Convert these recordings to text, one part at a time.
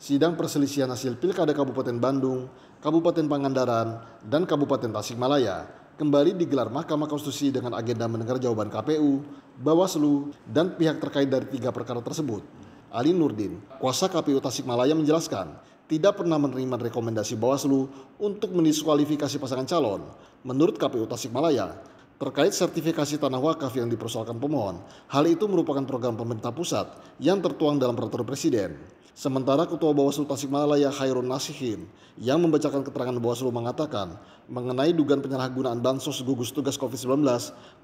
sidang perselisihan hasil Pilkada Kabupaten Bandung, Kabupaten Pangandaran, dan Kabupaten Tasikmalaya kembali digelar Mahkamah Konstitusi dengan agenda mendengar jawaban KPU, Bawaslu, dan pihak terkait dari tiga perkara tersebut. Ali Nurdin, kuasa KPU Tasikmalaya menjelaskan, tidak pernah menerima rekomendasi Bawaslu untuk mendiskualifikasi pasangan calon. Menurut KPU Tasikmalaya, terkait sertifikasi tanah wakaf yang dipersoalkan pemohon, hal itu merupakan program pemerintah pusat yang tertuang dalam peraturan presiden. Sementara Ketua Bawaslu Tasikmalaya Khairun Nasihin yang membacakan keterangan Bawaslu mengatakan mengenai dugaan penyalahgunaan bansos gugus tugas COVID-19,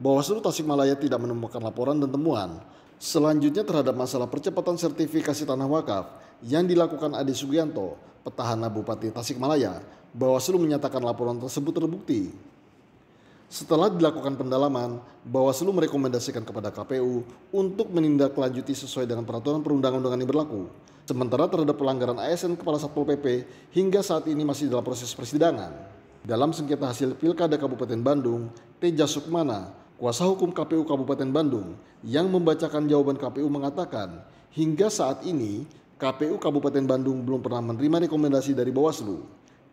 Bawaslu Tasikmalaya tidak menemukan laporan dan temuan. Selanjutnya terhadap masalah percepatan sertifikasi tanah wakaf yang dilakukan Adi Sugianto, petahana Bupati Tasikmalaya, Bawaslu menyatakan laporan tersebut terbukti. Setelah dilakukan pendalaman, Bawaslu merekomendasikan kepada KPU untuk menindaklanjuti sesuai dengan peraturan perundang-undangan yang berlaku. Sementara terhadap pelanggaran ASN Kepala Satpol PP hingga saat ini masih dalam proses persidangan. Dalam sengketa hasil Pilkada Kabupaten Bandung, Teja Sukmana, kuasa hukum KPU Kabupaten Bandung, yang membacakan jawaban KPU mengatakan, hingga saat ini KPU Kabupaten Bandung belum pernah menerima rekomendasi dari Bawaslu.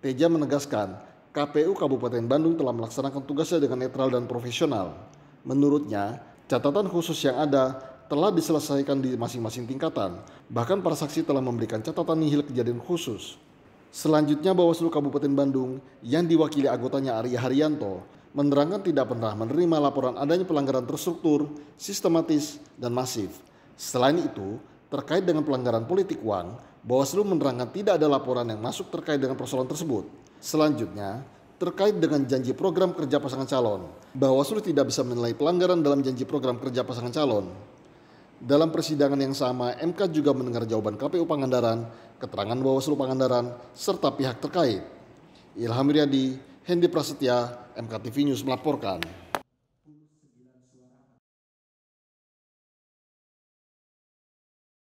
Teja menegaskan KPU Kabupaten Bandung telah melaksanakan tugasnya dengan netral dan profesional. Menurutnya, catatan khusus yang ada telah diselesaikan di masing-masing tingkatan. Bahkan para saksi telah memberikan catatan nihil kejadian khusus. Selanjutnya Bawaslu Kabupaten Bandung yang diwakili anggotanya Arya Haryanto menerangkan tidak pernah menerima laporan adanya pelanggaran terstruktur, sistematis, dan masif. Selain itu, terkait dengan pelanggaran politik uang, Bawaslu menerangkan tidak ada laporan yang masuk terkait dengan persoalan tersebut. Selanjutnya, terkait dengan janji program kerja pasangan calon. Bawaslu tidak bisa menilai pelanggaran dalam janji program kerja pasangan calon. Dalam persidangan yang sama, MK juga mendengar jawaban KPU Pangandaran, keterangan Bawaslu Pangandaran, serta pihak terkait. Ilham Riyadi, Hendi Prasetya, MKTV News melaporkan.